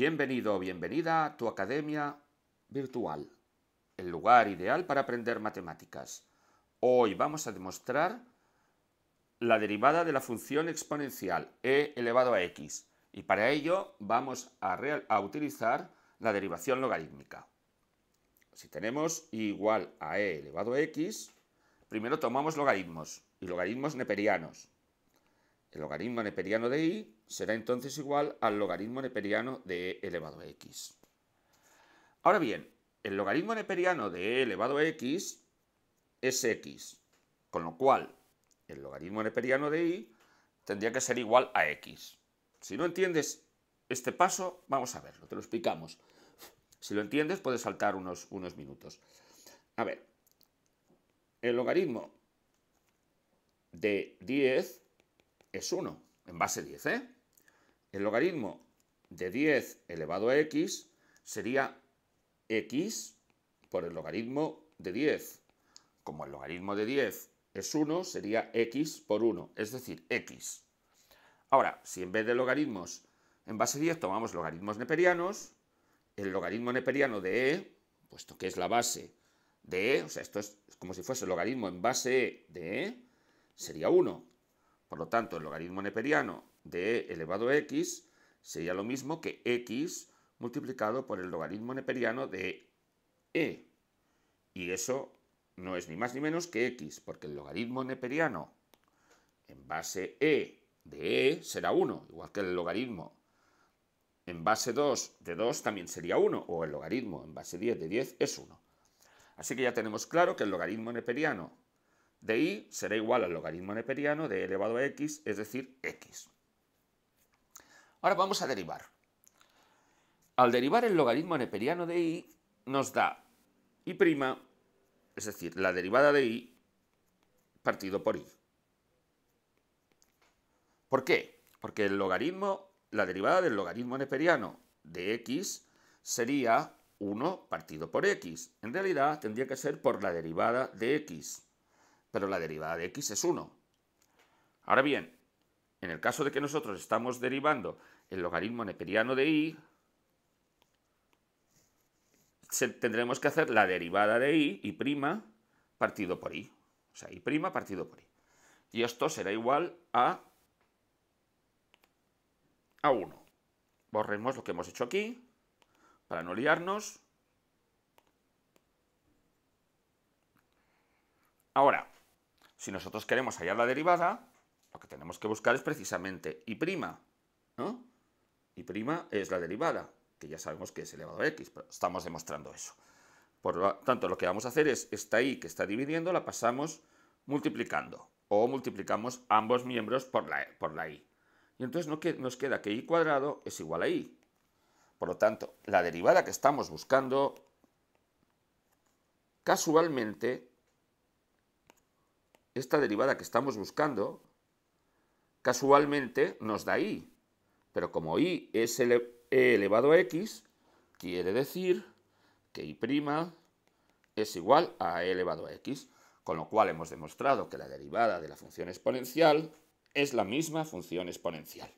Bienvenido o bienvenida a tu academia virtual, el lugar ideal para aprender matemáticas. Hoy vamos a demostrar la derivada de la función exponencial e elevado a x y para ello vamos a, a utilizar la derivación logarítmica. Si tenemos y igual a e elevado a x, primero tomamos logaritmos y logaritmos neperianos. El logaritmo neperiano de y será entonces igual al logaritmo neperiano de e elevado a x. Ahora bien, el logaritmo neperiano de e elevado a x es x, con lo cual el logaritmo neperiano de y tendría que ser igual a x. Si no entiendes este paso, vamos a verlo, te lo explicamos. Si lo entiendes, puedes saltar unos, unos minutos. A ver, el logaritmo de 10 es 1, en base 10. ¿eh? El logaritmo de 10 elevado a x sería x por el logaritmo de 10. Como el logaritmo de 10 es 1, sería x por 1, es decir, x. Ahora, si en vez de logaritmos en base 10 tomamos logaritmos neperianos, el logaritmo neperiano de e, puesto que es la base de e, o sea, esto es como si fuese el logaritmo en base e de e, sería 1. Por lo tanto, el logaritmo neperiano de e elevado a x sería lo mismo que x multiplicado por el logaritmo neperiano de e. Y eso no es ni más ni menos que x, porque el logaritmo neperiano en base e de e será 1, igual que el logaritmo en base 2 de 2 también sería 1, o el logaritmo en base 10 de 10 es 1. Así que ya tenemos claro que el logaritmo neperiano de i será igual al logaritmo neperiano de e elevado a x, es decir, x. Ahora vamos a derivar. Al derivar el logaritmo neperiano de i, nos da y', es decir, la derivada de i partido por i. ¿Por qué? Porque el logaritmo, la derivada del logaritmo neperiano de x sería 1 partido por x. En realidad tendría que ser por la derivada de x pero la derivada de x es 1. Ahora bien, en el caso de que nosotros estamos derivando el logaritmo neperiano de y, tendremos que hacer la derivada de y, y prima, partido por y. O sea, y prima partido por y. Y esto será igual a, a 1. Borremos lo que hemos hecho aquí, para no liarnos. Ahora, si nosotros queremos hallar la derivada, lo que tenemos que buscar es precisamente y', ¿no? Y' es la derivada, que ya sabemos que es elevado a x, pero estamos demostrando eso. Por lo tanto, lo que vamos a hacer es esta i que está dividiendo la pasamos multiplicando, o multiplicamos ambos miembros por la, por la i. Y entonces nos queda que y cuadrado es igual a y. Por lo tanto, la derivada que estamos buscando casualmente esta derivada que estamos buscando, casualmente nos da i. Pero como i es e elevado a x, quiere decir que y' es igual a e elevado a x, con lo cual hemos demostrado que la derivada de la función exponencial es la misma función exponencial.